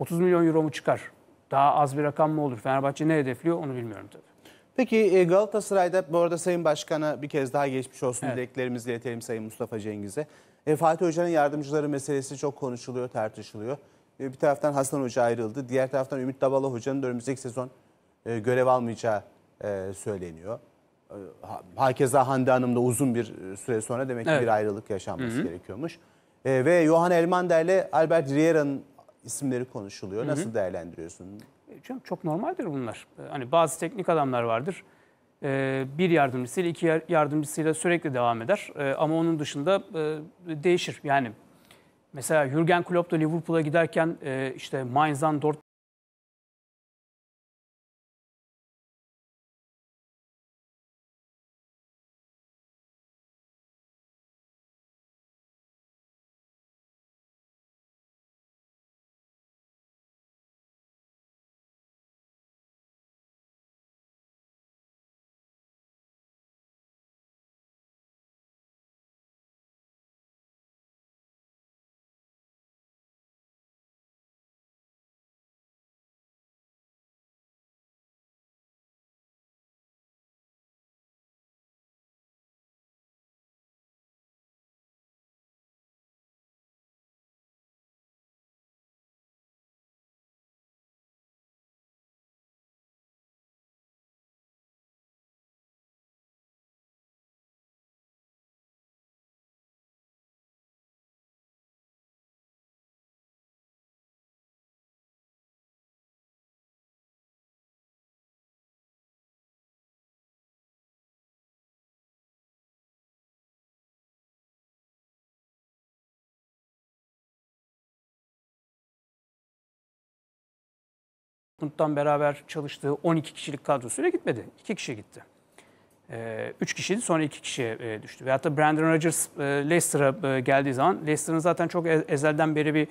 30 milyon euro mu çıkar? Daha az bir rakam mı olur? Fenerbahçe ne hedefliyor onu bilmiyorum tabii. Peki e, Galatasaray'da bu arada Sayın Başkan'a bir kez daha geçmiş olsun evet. dileklerimizi iletelim Sayın Mustafa Cengiz'e. E, Fatih Hoca'nın yardımcıları meselesi çok konuşuluyor, tartışılıyor. E, bir taraftan Hasan Hoca ayrıldı. Diğer taraftan Ümit Dabala Hoca'nın önümüzdeki sezon e, görev almayacağı e, söyleniyor. E, hakeza Hande Hanım da uzun bir e, süre sonra demek ki evet. bir ayrılık yaşanması Hı -hı. gerekiyormuş. E, ve Johan Elmander ile Albert Riera'nın isimleri konuşuluyor. Nasıl Hı-hı. değerlendiriyorsun? Çok, e, çok normaldir bunlar. E, hani bazı teknik adamlar vardır. E, bir yardımcısıyla iki yardımcısıyla sürekli devam eder. Ama onun dışında değişir. Yani mesela Jürgen Klopp da Liverpool'a giderken işte Mainz'dan Dort Bundan beraber çalıştığı 12 kişilik kadrosuyla gitmedi. 2 kişi gitti. 3 ee, kişiydi sonra 2 kişiye düştü. Veyahut da Brandon Rodgers e, Leicester'a e, geldiği zaman Leicester'ın zaten çok e, ezelden beri bir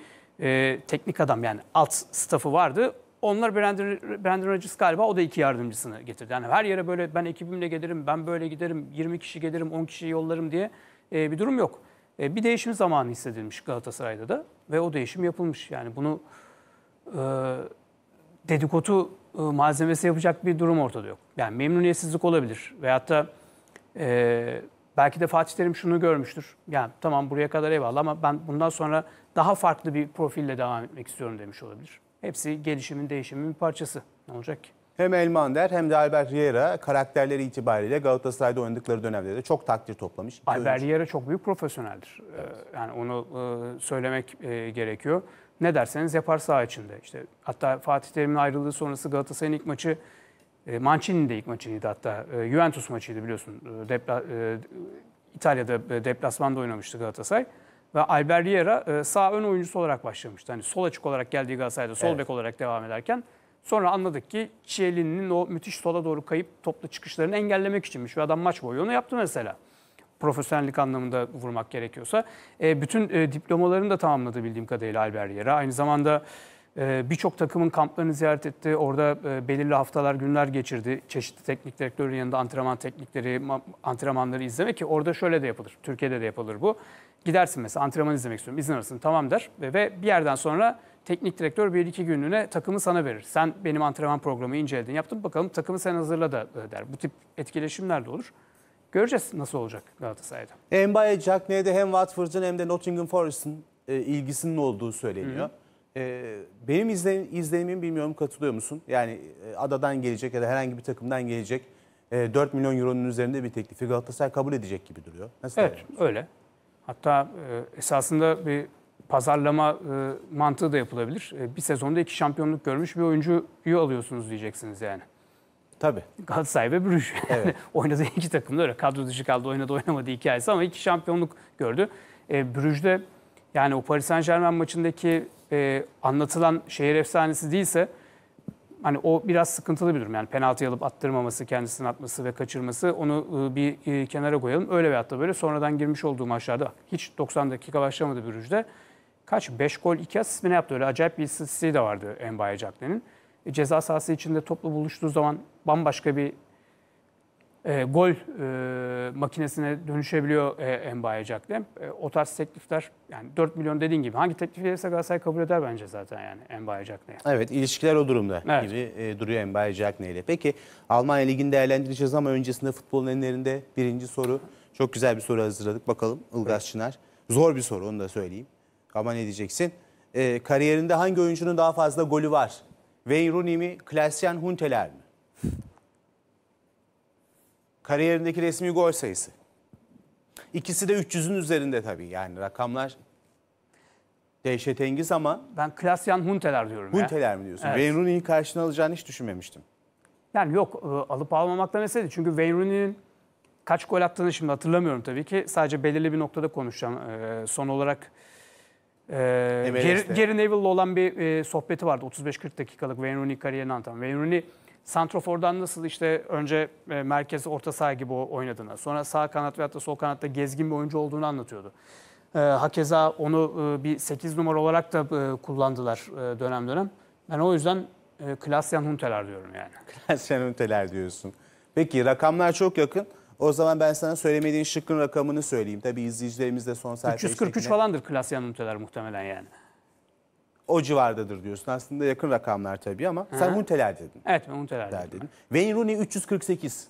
teknik adam yani alt staffı vardı. Onlar Brandon, Brandon Rodgers galiba o da iki yardımcısını getirdi. Yani her yere böyle ben ekibimle gelirim, ben böyle giderim, 20 kişi gelirim, 10 kişi yollarım diye bir durum yok. Bir değişim zamanı hissedilmiş Galatasaray'da da ve o değişim yapılmış. Yani bunu dedikodu ıı, malzemesi yapacak bir durum ortada yok. Yani memnuniyetsizlik olabilir. Veyahut da e, belki de Fatih Terim şunu görmüştür. Yani tamam buraya kadar eyvallah ama ben bundan sonra daha farklı bir profille devam etmek istiyorum demiş olabilir. Hepsi gelişimin, değişimin bir parçası. Ne olacak ki? Hem Elmander hem de Albert Riera karakterleri itibariyle Galatasaray'da oynadıkları dönemde de çok takdir toplamış. Albert Riera çok büyük profesyoneldir. Evet. Yani onu söylemek gerekiyor ne derseniz yapar saha içinde. İşte hatta Fatih Terim'in ayrılığı sonrası Galatasaray'ın ilk maçı e, Mancini'nin de ilk maçıydı hatta. E, Juventus maçıydı biliyorsun. E, depla, İtalya'da deplasmanda oynamıştı Galatasaray. Ve Albert Riera sağ ön oyuncusu olarak başlamıştı. Hani sol açık olarak geldiği Galatasaray'da sol evet. bek olarak devam ederken sonra anladık ki Çielini'nin o müthiş sola doğru kayıp topla çıkışlarını engellemek içinmiş. Ve adam maç boyu onu yaptı mesela profesyonellik anlamında vurmak gerekiyorsa. E, bütün e, diplomalarını da tamamladı bildiğim kadarıyla Albert Riera. Aynı zamanda e, birçok takımın kamplarını ziyaret etti. Orada e, belirli haftalar, günler geçirdi. Çeşitli teknik direktörün yanında antrenman teknikleri, antrenmanları izlemek ki orada şöyle de yapılır. Türkiye'de de yapılır bu. Gidersin mesela antrenman izlemek istiyorum. İzin alırsın tamam der ve, ve bir yerden sonra teknik direktör bir iki günlüğüne takımı sana verir. Sen benim antrenman programı inceledin yaptın bakalım takımı sen hazırla da e, der. Bu tip etkileşimler de olur. Göreceğiz nasıl olacak Galatasaray'da. Mbaye, Jack Ney'de hem Watford'un hem de Nottingham Forest'in e, ilgisinin olduğu söyleniyor. Hı hı. E, benim izlenim, izlenimim bilmiyorum katılıyor musun? Yani e, adadan gelecek ya da herhangi bir takımdan gelecek e, 4 milyon euronun üzerinde bir teklifi Galatasaray kabul edecek gibi duruyor. Nasıl evet öyle. Hatta e, esasında bir pazarlama e, mantığı da yapılabilir. E, bir sezonda iki şampiyonluk görmüş bir oyuncuyu alıyorsunuz diyeceksiniz yani. Tabii. Galatasaray ve Brüj. Evet. Oynadığı iki takım da öyle. Kadro dışı kaldı, oynadı oynamadı hikayesi ama iki şampiyonluk gördü. E, Brüj'de yani o Paris Saint Germain maçındaki e, anlatılan şehir efsanesi değilse hani o biraz sıkıntılı bir durum. Yani penaltı alıp attırmaması, kendisini atması ve kaçırması onu e, bir e, kenara koyalım. Öyle veyahut da böyle sonradan girmiş olduğu maçlarda hiç 90 dakika başlamadı Brüj'de. Kaç? 5 gol 2 asist mi ne yaptı? Öyle acayip bir istatistiği de vardı Mbaye Cagney'in. E, ceza sahası içinde toplu buluştuğu zaman bambaşka bir e, gol e, makinesine dönüşebiliyor e, Embaye Jack'le. E, o tarz teklifler yani 4 milyon dediğin gibi hangi teklif gelirse Galatasaray kabul eder bence zaten yani Embaye Jack'le. Evet ilişkiler o durumda evet. gibi e, duruyor Embaye Jack'le ile. Peki Almanya Ligi'ni değerlendireceğiz ama öncesinde futbolun enlerinde birinci soru. Çok güzel bir soru hazırladık bakalım Ilgaz Çınar. Zor bir soru onu da söyleyeyim. Ama ne diyeceksin? E, kariyerinde hangi oyuncunun daha fazla golü var? Wayne Rooney mi, Klasyen Hunteler mi? Kariyerindeki resmi gol sayısı. İkisi de 300'ün üzerinde tabii yani rakamlar dehşetengiz ama... Ben Klasyen Hunteler diyorum ya. Hunteler mi diyorsun? Evet. Wayne Rooney'i karşına alacağını hiç düşünmemiştim. Yani yok e, alıp almamakla mesele Çünkü Wayne Rooney'nin kaç gol attığını şimdi hatırlamıyorum tabii ki. Sadece belirli bir noktada konuşacağım. E, son olarak ee, Gary, Gary Neville'la olan bir e, sohbeti vardı 35-40 dakikalık Wayne Rooney kariyerini anlatan. Wayne Rooney Santrofor'dan nasıl işte önce e, merkez orta saha gibi oynadığını, sonra sağ kanat veyahut da sol kanatta gezgin bir oyuncu olduğunu anlatıyordu. E, hakeza onu e, bir 8 numara olarak da e, kullandılar e, dönem dönem. Ben o yüzden e, Klasyan Hunteler diyorum yani. Klasyan Hunteler diyorsun. Peki rakamlar çok yakın. O zaman ben sana söylemediğin şıkkın rakamını söyleyeyim. Tabii izleyicilerimiz de son sayfa 343 şeklinde... falandır Klasyan üniteler muhtemelen yani. O civardadır diyorsun. Aslında yakın rakamlar tabii ama Hı-hı. sen Hunteler dedin. Evet ben Hunteler dedim. dedim. Wayne Rooney 348.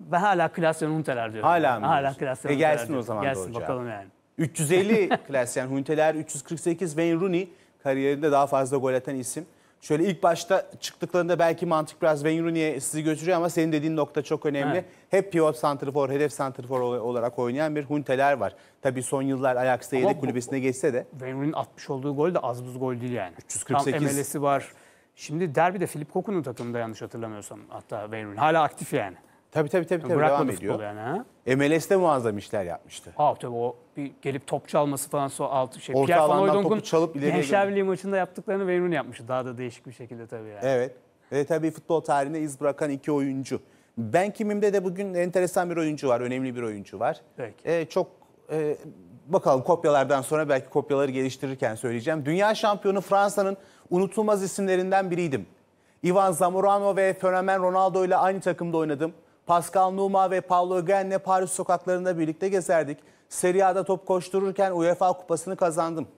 Ve hala Klasyan Hunteler diyorum. Hala mı? Hala Klasyan E gelsin diyorum. o zaman Gelsin doğruca. bakalım yani. 350 Klasyan Hunteler, 348 Wayne Rooney kariyerinde daha fazla gol atan isim. Şöyle ilk başta çıktıklarında belki mantık biraz Wayne Rooney'e sizi götürüyor ama senin dediğin nokta çok önemli. Evet. Hep pivot center for hedef center for olarak oynayan bir Hunteler var. Tabii son yıllar Ajax'ta yedek kulübesine geçse de. Wayne Rooney'in atmış olduğu gol de az buz gol değil yani. 348. Tam MLS'i var. Şimdi derbide Philip Koku'nun takımında yanlış hatırlamıyorsam hatta Wayne Rooney. Hala aktif yani. Tabii tabii tabii. tabii devam Bırakmadı ediyor. yani MLS'de muazzam işler yapmıştı. Aa tabii o bir gelip top çalması falan sonra altı şey. Orta Pierre alandan topu çalıp ileriye Gençler Birliği maçında yaptıklarını Wayne yapmıştı. Daha da değişik bir şekilde tabii yani. Evet. Ve tabii futbol tarihine iz bırakan iki oyuncu. Ben kimimde de bugün enteresan bir oyuncu var, önemli bir oyuncu var. Peki. Ee, çok e, bakalım kopyalardan sonra belki kopyaları geliştirirken söyleyeceğim. Dünya şampiyonu Fransa'nın unutulmaz isimlerinden biriydim. Ivan Zamorano ve Fenomen Ronaldo ile aynı takımda oynadım. Pascal Numa ve Paulo Gen'le Paris sokaklarında birlikte gezerdik. Serie A'da top koştururken UEFA kupasını kazandım.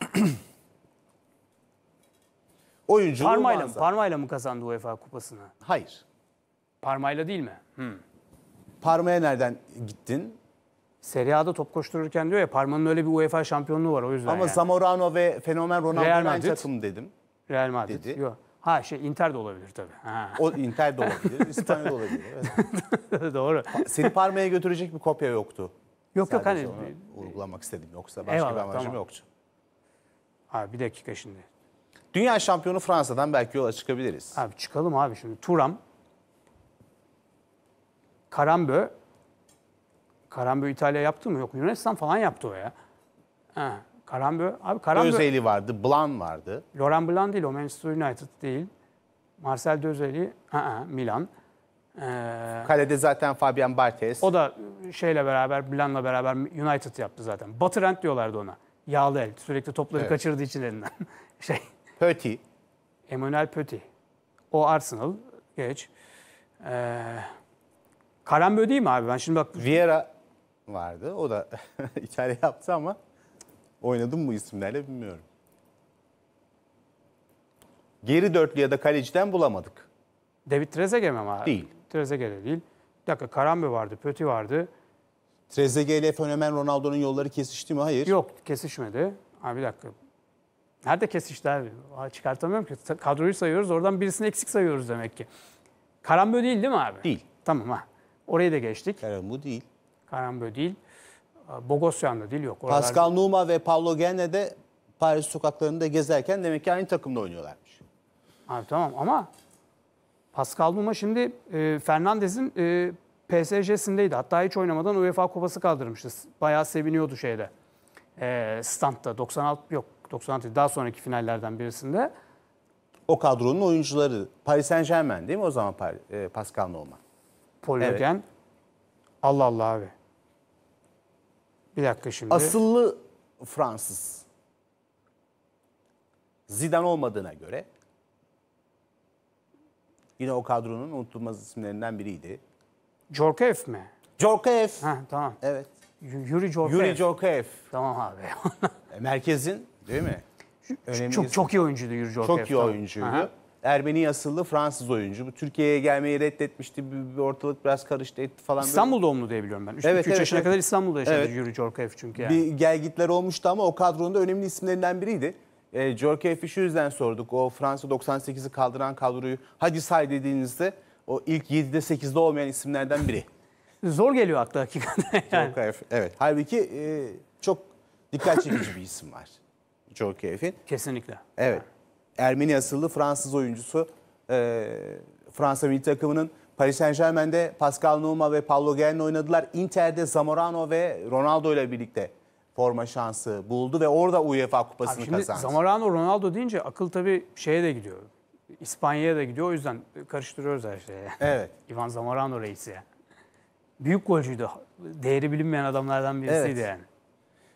Oyunculuğu Parmayla mı, parmayla mı kazandı UEFA kupasını? Hayır. Parmayla değil mi? Hmm. Parma'ya nereden gittin? Serie A'da top koştururken diyor ya parmanın öyle bir UEFA şampiyonluğu var o yüzden Ama yani. Zamorano ve Fenomen Real Ronaldo'nun takım dedim. Real Madrid. Dedi. Yok. Ha şey Inter de olabilir tabii. Ha. O Inter de olabilir, İspanya da olabilir. Evet. Doğru. Seni Parma'ya götürecek bir kopya yoktu. Yok yok Sadece hani. uygulamak istedim. Yoksa başka Eyvallah, bir amacım tamam. yoktu. Ha, bir dakika şimdi. Dünya şampiyonu Fransa'dan belki yola çıkabiliriz. Abi çıkalım abi şimdi. Turam, Karambö, Karambö İtalya yaptı mı? Yok Yunanistan falan yaptı o ya. Ha. Karambö. Abi Karambö. Özeli vardı, Blan vardı. Laurent Blan değil, o Manchester United değil. Marcel Dözeli, Milan. Ee, Kalede zaten Fabian Barthez. O da şeyle beraber, Blan'la beraber United yaptı zaten. Batırent diyorlardı ona. Yağlı el. Sürekli topları evet. kaçırdığı için elinden. şey. Pöti. Emmanuel Pöti. O Arsenal. Geç. Ee, Karambö değil mi abi? Ben şimdi bak... Vieira vardı. O da İtalya yaptı ama Oynadım bu isimlerle bilmiyorum. Geri dörtlü ya da kaleciden bulamadık. David Trezeguet mi var? Değil. Trezeguet de değil. Bir dakika Karambe vardı, Pötü vardı. Trezeguet ile fenomen Ronaldo'nun yolları kesişti mi? Hayır. Yok kesişmedi. Ha, bir dakika. Nerede kesişti abi? çıkartamıyorum ki. Kadroyu sayıyoruz oradan birisini eksik sayıyoruz demek ki. Karambö değil değil mi abi? Değil. Tamam ha. Orayı da geçtik. Karambö değil. Karambö değil. Bogosyan'da dil yok. Oralar... Pascal Numa ve Paulo Gene de Paris sokaklarında gezerken demek ki aynı takımda oynuyorlarmış. Abi tamam ama Pascal Numa şimdi e, Fernandez'in e, PSG'sindeydi. Hatta hiç oynamadan UEFA Kupası kaldırmıştı. Bayağı seviniyordu şeyde. E, standta 96 yok 96 daha sonraki finallerden birisinde. O kadronun oyuncuları Paris Saint Germain değil mi o zaman Paris, e, Pascal Numa? Pologen. Evet. Allah Allah abi. Bir dakika şimdi. Asıllı Fransız. Zidane olmadığına göre yine o kadronun unutulmaz isimlerinden biriydi. Jorkev mi? Jorkev. Ha tamam. Evet. Yuri Jorkev. Yuri Jorkev. Tamam abi. E, merkezin değil mi? Önemli çok çok iyi oyuncuydu Yuri Jorkev. Çok iyi oyuncuydu. Aha. Ermeni asıllı Fransız oyuncu. Bu Türkiye'ye gelmeyi reddetmişti. Bir, bir ortalık biraz karıştı etti falan. İstanbul böyle. doğumlu diye biliyorum ben. 3 evet, evet, yaşına evet. kadar İstanbul'da yaşadı evet. Yuri Jorkaev çünkü. Yani. Bir gelgitler olmuştu ama o kadronun da önemli isimlerinden biriydi. E, Jorkaev'i şu yüzden sorduk. O Fransa 98'i kaldıran kadroyu hadi say dediğinizde o ilk 7'de 8'de olmayan isimlerden biri. Zor geliyor akla hakikaten. Yani. Jorkaev, evet. Halbuki e, çok dikkat çekici bir isim var. Jorkaev'in. Kesinlikle. Evet. Yani. Ermeni asıllı Fransız oyuncusu. E, Fransa milli takımının Paris Saint Germain'de Pascal Nouma ve Paulo Guerno oynadılar. Inter'de Zamorano ve Ronaldo ile birlikte forma şansı buldu ve orada UEFA kupasını Abi şimdi kazandı. Zamorano Ronaldo deyince akıl tabii şeye de gidiyor. İspanya'ya da gidiyor. O yüzden karıştırıyoruz her şeyi. Evet. Ivan Zamorano reisi. Büyük golcüydü. Değeri bilinmeyen adamlardan birisiydi evet. yani.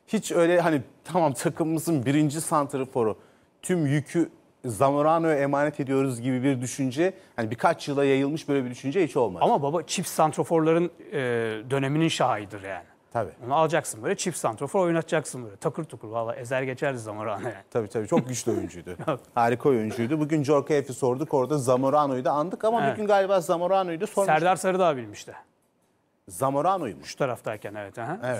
Hiç öyle hani tamam takımımızın birinci santraforu tüm yükü Zamorano'ya emanet ediyoruz gibi bir düşünce hani birkaç yıla yayılmış böyle bir düşünce hiç olmadı. Ama baba çift santroforların e, döneminin şahidir yani. Tabii. Onu alacaksın böyle çift santrofor oynatacaksın böyle. Takır tukur valla ezer geçerdi Zamorano yani. Tabii tabii çok güçlü oyuncuydu. Harika oyuncuydu. Bugün Jorkayev'i sorduk orada Zamorano'yu da andık ama evet. bugün galiba Zamorano'yu da sormuştuk. Serdar Sarıdağ bilmişti. Zamorano'ymuş. Şu taraftayken evet. Aha. evet.